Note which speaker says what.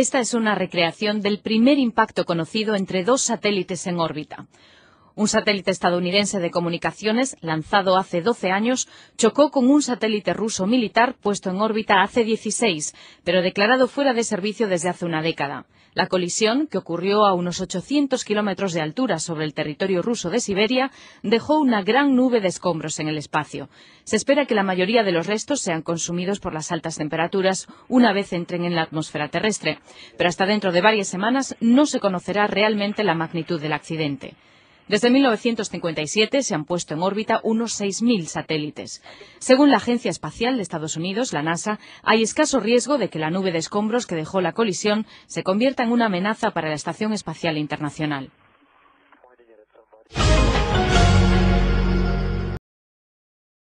Speaker 1: Esta es una recreación del primer impacto conocido entre dos satélites en órbita. Un satélite estadounidense de comunicaciones, lanzado hace 12 años, chocó con un satélite ruso militar puesto en órbita hace 16, pero declarado fuera de servicio desde hace una década. La colisión, que ocurrió a unos 800 kilómetros de altura sobre el territorio ruso de Siberia, dejó una gran nube de escombros en el espacio. Se espera que la mayoría de los restos sean consumidos por las altas temperaturas una vez entren en la atmósfera terrestre, pero hasta dentro de varias semanas no se conocerá realmente la magnitud del accidente. Desde 1957 se han puesto en órbita unos 6.000 satélites. Según la Agencia Espacial de Estados Unidos, la NASA, hay escaso riesgo de que la nube de escombros que dejó la colisión se convierta en una amenaza para la Estación Espacial Internacional.